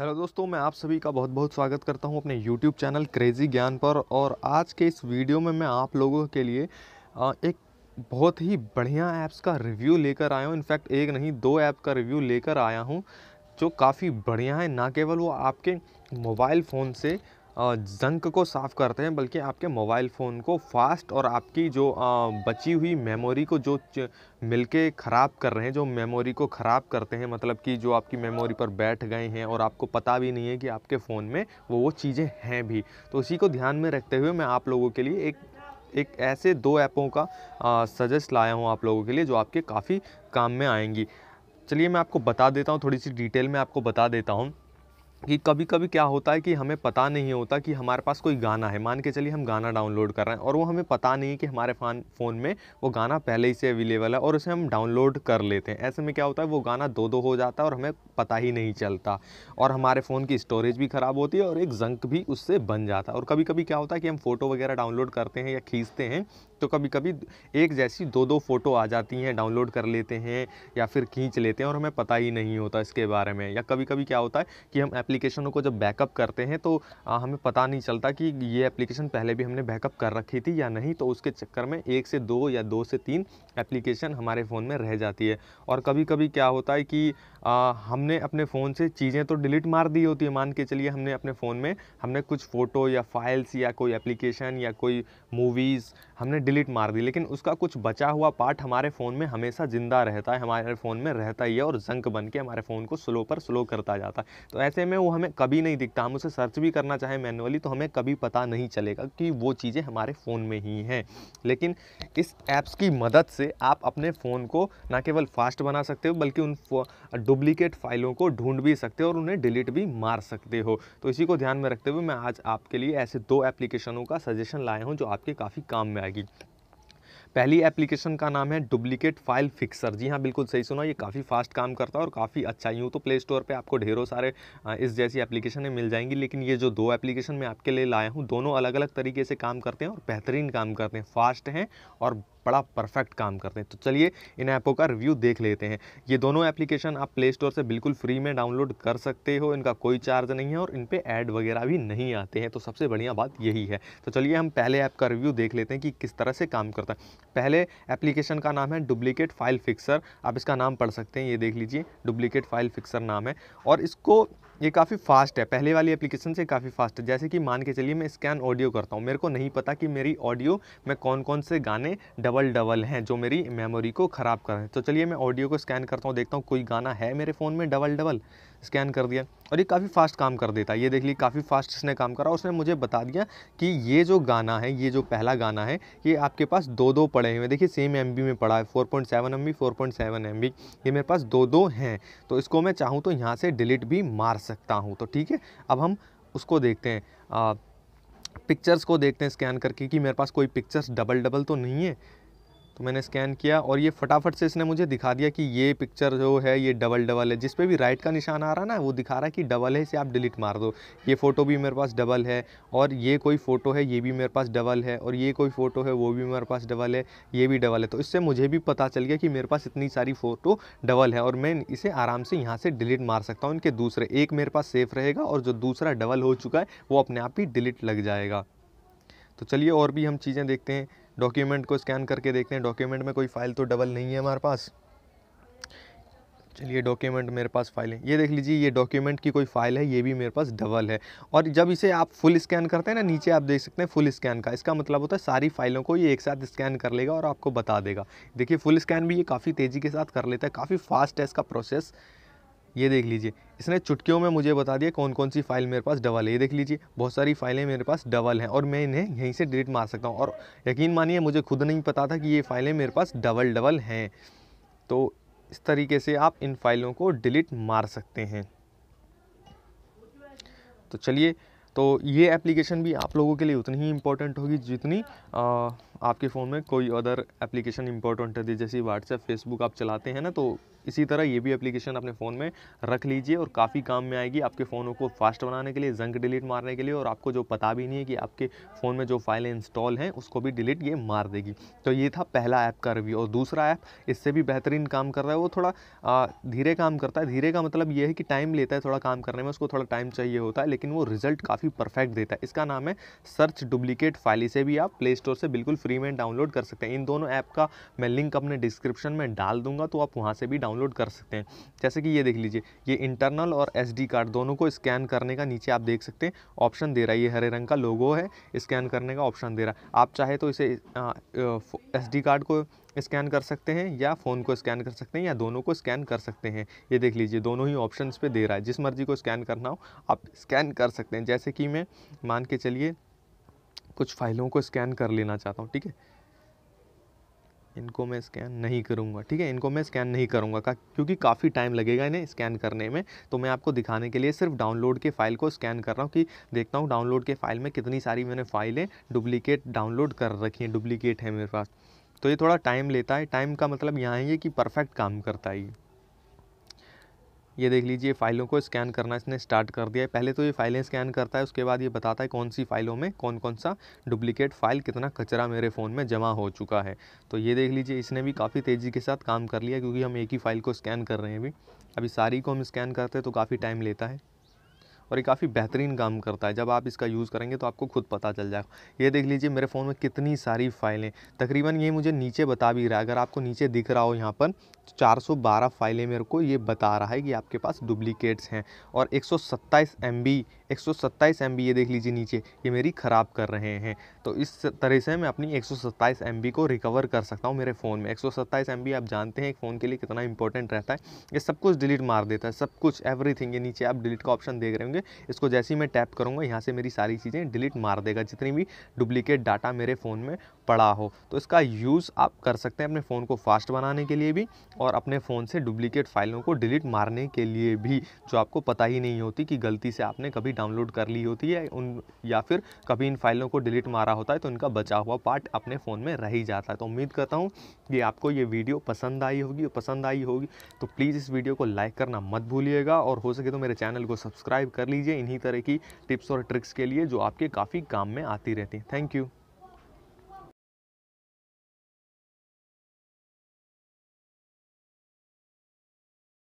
hello दोस्तों मैं आप सभी का बहुत बहुत स्वागत करता हूं अपने यूट्यूब चैनल क्रेज़ी ज्ञान पर और आज के इस वीडियो में मैं आप लोगों के लिए एक बहुत ही बढ़िया ऐप्स का रिव्यू लेकर आया हूं इनफैक्ट एक नहीं दो ऐप का रिव्यू लेकर आया हूं जो काफ़ी बढ़िया है ना केवल वो आपके मोबाइल फ़ोन से जंक को साफ़ करते हैं बल्कि आपके मोबाइल फ़ोन को फास्ट और आपकी जो बची हुई मेमोरी को जो मिलके ख़राब कर रहे हैं जो मेमोरी को ख़राब करते हैं मतलब कि जो आपकी मेमोरी पर बैठ गए हैं और आपको पता भी नहीं है कि आपके फ़ोन में वो वो चीज़ें हैं भी तो उसी को ध्यान में रखते हुए मैं आप लोगों के लिए एक एक ऐसे दो ऐपों का सजेस्ट लाया हूँ आप लोगों के लिए जो आपके काफ़ी काम में आएंगी चलिए मैं आपको बता देता हूँ थोड़ी सी डिटेल में आपको बता देता हूँ कि कभी कभी क्या होता है कि हमें पता नहीं होता कि हमारे पास कोई गाना है मान के चलिए हम गाना डाउनलोड कर रहे हैं और वो हमें पता नहीं कि हमारे फान फ़ोन में वो गाना पहले ही से अवेलेबल है और उसे हम डाउनलोड कर लेते हैं ऐसे में क्या होता है वो गाना दो दो हो जाता है और हमें पता ही नहीं चलता और हमारे फ़ोन की स्टोरेज भी ख़राब होती है और एक जंक भी उससे बन जाता है और कभी कभी क्या होता है कि हम फ़ोटो वगैरह डाउनलोड करते हैं या खींचते हैं तो कभी कभी एक जैसी दो दो फ़ोटो आ जाती हैं डाउनलोड कर लेते हैं या फिर खींच लेते हैं और हमें पता ही नहीं होता इसके बारे में या कभी कभी क्या होता है कि हम एप्लीकेशनों को जब बैकअप करते हैं तो हमें पता नहीं चलता कि ये एप्लीकेशन पहले भी हमने बैकअप कर रखी थी या नहीं तो उसके चक्कर में एक से दो या दो से तीन एप्लीकेशन हमारे फ़ोन में रह जाती है और कभी कभी क्या होता है कि आ, हमने अपने फ़ोन से चीज़ें तो डिलीट मार दी होती है मान के चलिए हमने अपने फ़ोन में हमने कुछ फ़ोटो या फाइल्स या कोई एप्लीकेशन या कोई मूवीज़ हमने डिलीट मार दी लेकिन उसका कुछ बचा हुआ पार्ट हमारे फ़ोन में हमेशा ज़िंदा रहता है हमारे फ़ोन में रहता ही है और जंक बन के हमारे फ़ोन को स्लो पर स्लो करता जाता है तो ऐसे में वो हमें कभी नहीं दिखता हम उसे सर्च भी करना चाहें मैनुअली तो हमें कभी पता नहीं चलेगा कि वो चीज़ें हमारे फ़ोन में ही हैं लेकिन इस ऐप्स की मदद से आप अपने फ़ोन को ना केवल फास्ट बना सकते हो बल्कि उन डुप्लीकेट फाइलों को ढूंढ भी सकते हो और उन्हें डिलीट भी मार सकते हो तो इसी को ध्यान में रखते हुए मैं आज आपके लिए ऐसे दो एप्लीकेशनों का सजेशन लाया हूँ जो आपके काफ़ी काम में आएगी पहली एप्लीकेशन का नाम है डुप्लीकेट फाइल फिक्सर जी हाँ बिल्कुल सही सुना ये काफ़ी फास्ट काम करता है और काफ़ी अच्छा यूँ तो प्ले स्टोर पर आपको ढेरों सारे इस जैसी एप्लीकेशनें मिल जाएंगी लेकिन ये जो दो एप्लीकेशन मैं आपके लिए लाया हूँ दोनों अलग अलग तरीके से काम करते हैं और बेहतरीन काम करते हैं फास्ट हैं और बड़ा परफेक्ट काम करते हैं तो चलिए इन ऐपों का रिव्यू देख लेते हैं ये दोनों एप्लीकेशन आप प्ले स्टोर से बिल्कुल फ्री में डाउनलोड कर सकते हो इनका कोई चार्ज नहीं है और इन पर ऐड वगैरह भी नहीं आते हैं तो सबसे बढ़िया बात यही है तो चलिए हम पहले ऐप का रिव्यू देख लेते हैं कि किस तरह से काम करता है पहले एप्लीकेशन का नाम है डुप्लीकेट फाइल फिक्सर आप इसका नाम पढ़ सकते हैं ये देख लीजिए डुप्लीकेट फाइल फिक्सर नाम है और इसको ये काफ़ी फास्ट है पहले वाली एप्लीकेशन से काफ़ी फास्ट है जैसे कि मान के चलिए मैं स्कैन ऑडियो करता हूँ मेरे को नहीं पता कि मेरी ऑडियो में कौन कौन से गाने डबल डबल हैं जो मेरी मेमोरी को ख़राब कर रहे हैं तो चलिए मैं ऑडियो को स्कैन करता हूँ देखता हूँ कोई गाना है मेरे फ़ोन में डबल डबल स्कैन कर दिया और ये काफ़ी फास्ट काम कर देता है ये देख लीजिए काफ़ी फास्ट इसने काम करा उसने मुझे बता दिया कि ये जो गाना है ये जो पहला गाना है ये आपके पास दो दो पड़े हुए हैं देखिए सेम एम में पड़ा है four point seven M B four point seven M B ये मेरे पास दो दो हैं तो इसको मैं चाहूँ तो यहाँ से डिलीट भी मार सकता हूँ तो ठीक है अब हम उसको देखते हैं आ, पिक्चर्स को देखते हैं स्कैन करके कि मेरे पास कोई पिक्चर्स डबल डबल तो नहीं है तो मैंने स्कैन किया और ये फटाफट से इसने मुझे दिखा दिया कि ये पिक्चर जो है ये डबल डबल है जिस पे भी राइट का निशान आ रहा ना वो दिखा रहा है कि डबल है इसे आप डिलीट मार दो ये फ़ोटो भी मेरे पास डबल है और ये कोई फ़ोटो है ये भी मेरे पास डबल है और ये कोई फ़ोटो है वो भी मेरे पास डबल है ये भी डबल है तो इससे मुझे भी पता चल गया कि मेरे पास इतनी सारी फ़ोटो डबल है और मैं इसे आराम से यहाँ से डिलीट मार सकता हूँ इनके दूसरे एक मेरे पास सेफ़ रहेगा और जो दूसरा डबल हो चुका है वो अपने आप ही डिलीट लग जाएगा तो चलिए और भी हम चीज़ें देखते हैं डॉक्यूमेंट को स्कैन करके देखते हैं डॉक्यूमेंट में कोई फ़ाइल तो डबल नहीं है हमारे पास चलिए डॉक्यूमेंट मेरे पास फाइल है ये देख लीजिए ये डॉक्यूमेंट की कोई फाइल है ये भी मेरे पास डबल है और जब इसे आप फुल स्कैन करते हैं ना नीचे आप देख सकते हैं फुल स्कैन का इसका मतलब होता है सारी फाइलों को ये एक साथ स्कैन कर लेगा और आपको बता देगा देखिए फुल स्कैन भी ये काफ़ी तेज़ी के साथ कर लेता है काफ़ी फास्ट है इसका प्रोसेस ये देख लीजिए इसने चुटकियों में मुझे बता दिया कौन कौन सी फाइल मेरे पास डबल है ये देख लीजिए बहुत सारी फाइलें मेरे पास डबल हैं और मैं इन्हें यहीं से डिलीट मार सकता हूँ और यकीन मानिए मुझे खुद नहीं पता था कि ये फाइलें मेरे पास डबल डबल हैं तो इस तरीके से आप इन फाइलों को डिलीट मार सकते हैं तो चलिए तो ये एप्लीकेशन भी आप लोगों के लिए उतनी ही इम्पोर्टेंट होगी जितनी आ, आपके फ़ोन में कोई अदर एप्लीकेशन इंपॉर्टेंट है जैसे व्हाट्सएप फेसबुक आप चलाते हैं ना तो इसी तरह ये भी एप्लीकेशन अपने फ़ोन में रख लीजिए और काफ़ी काम में आएगी आपके फ़ोनों को फास्ट बनाने के लिए जंक डिलीट मारने के लिए और आपको जो पता भी नहीं है कि आपके फ़ोन में जो फाइलें इंस्टॉल हैं उसको भी डिलीट ये मार देगी तो ये था पहला ऐप का रिव्यू और दूसरा ऐप इससे भी बेहतरीन काम कर रहा है वो थोड़ा आ, धीरे काम करता है धीरे का मतलब ये है कि टाइम लेता है थोड़ा काम करने में उसको थोड़ा टाइम चाहिए होता है लेकिन वो रिज़ल्ट काफ़ी परफेक्ट देता है इसका नाम है सर्च डुप्लीकेट फाइल इसे भी आप प्ले स्टोर से बिल्कुल फ्री में डाउनलोड कर सकते हैं इन दोनों ऐप का मैं लिंक अपने डिस्क्रिप्शन में डाल दूंगा तो आप वहाँ से भी डाउनलोड कर सकते हैं जैसे कि ये देख लीजिए ये इंटरनल और एस कार्ड दोनों को स्कैन करने का नीचे आप देख सकते हैं ऑप्शन दे रहा है ये हरे रंग का लोगो है स्कैन करने का ऑप्शन दे रहा है आप चाहे तो इसे एस कार्ड को स्कैन कर सकते हैं या फ़ोन को स्कैन कर सकते हैं या दोनों को स्कैन कर सकते हैं ये देख लीजिए दोनों ही ऑप्शन पे दे रहा है जिस मर्ज़ी को स्कैन करना हो आप स्कैन कर सकते हैं जैसे कि मैं मान के चलिए कुछ फाइलों को स्कैन कर लेना चाहता हूँ ठीक है इनको मैं स्कैन नहीं करूँगा ठीक है इनको मैं स्कैन नहीं करूँगा का, क्योंकि काफ़ी टाइम लगेगा इन्हें स्कैन करने में तो मैं आपको दिखाने के लिए सिर्फ डाउनलोड के फाइल को स्कैन कर रहा हूँ कि देखता हूँ डाउनलोड के फाइल में कितनी सारी मैंने फाइलें डुप्लीकेट डाउनलोड कर रखी हैं डुप्लीकेट है मेरे पास तो ये थोड़ा टाइम लेता है टाइम का मतलब यहाँ है कि परफेक्ट काम करता है ये ये देख लीजिए फाइलों को स्कैन करना इसने स्टार्ट कर दिया है पहले तो ये फाइलें स्कैन करता है उसके बाद ये बताता है कौन सी फाइलों में कौन कौन सा डुप्लीकेट फाइल कितना कचरा मेरे फ़ोन में जमा हो चुका है तो ये देख लीजिए इसने भी काफ़ी तेज़ी के साथ काम कर लिया क्योंकि हम एक ही फाइल को स्कैन कर रहे हैं अभी अभी सारी को हम स्कैन करते हैं तो काफ़ी टाइम लेता है और ये काफ़ी बेहतरीन काम करता है जब आप इसका यूज़ करेंगे तो आपको खुद पता चल जाएगा ये देख लीजिए मेरे फ़ोन में कितनी सारी फाइलें तकरीबन ये मुझे नीचे बता भी रहा है अगर आपको नीचे दिख रहा हो यहाँ पर चार फाइलें मेरे को ये बता रहा है कि आपके पास डुप्लीकेट्स हैं और एक सौ एक सौ सत्ताईस एम बी ये देख लीजिए नीचे ये मेरी ख़राब कर रहे हैं तो इस तरह से मैं अपनी एक सौ सत्ताईस एम बी को रिकवर कर सकता हूँ मेरे फ़ोन में एक सौ सत्ताईस एम बी आप जानते हैं एक फ़ोन के लिए कितना इंपॉर्टेंट रहता है ये सब कुछ डिलीट मार देता है सब कुछ थिंग ये नीचे आप डिलीट का ऑप्शन देख रहे होंगे इसको जैसे ही मैं टैप करूँगा यहाँ से मेरी सारी चीज़ें डिलीट मार देगा जितनी भी डुप्लीकेट डाटा मेरे फ़ोन में पड़ा हो तो इसका यूज़ आप कर सकते हैं अपने फ़ोन को फास्ट बनाने के लिए भी और अपने फ़ोन से डुप्लीकेट फाइलों को डिलीट मारने के लिए भी जो आपको पता ही नहीं होती कि गलती से आपने कभी डाउनलोड कर ली होती है उन या फिर कभी इन फाइलों को डिलीट मारा होता है तो इनका बचा हुआ पार्ट अपने फ़ोन में रह ही जाता है तो उम्मीद करता हूँ कि आपको ये वीडियो पसंद आई होगी पसंद आई होगी तो प्लीज़ इस वीडियो को लाइक करना मत भूलिएगा और हो सके तो मेरे चैनल को सब्सक्राइब कर लीजिए इन्हीं तरह की टिप्स और ट्रिक्स के लिए जो आपके काफ़ी काम में आती रहती हैं थैंक यू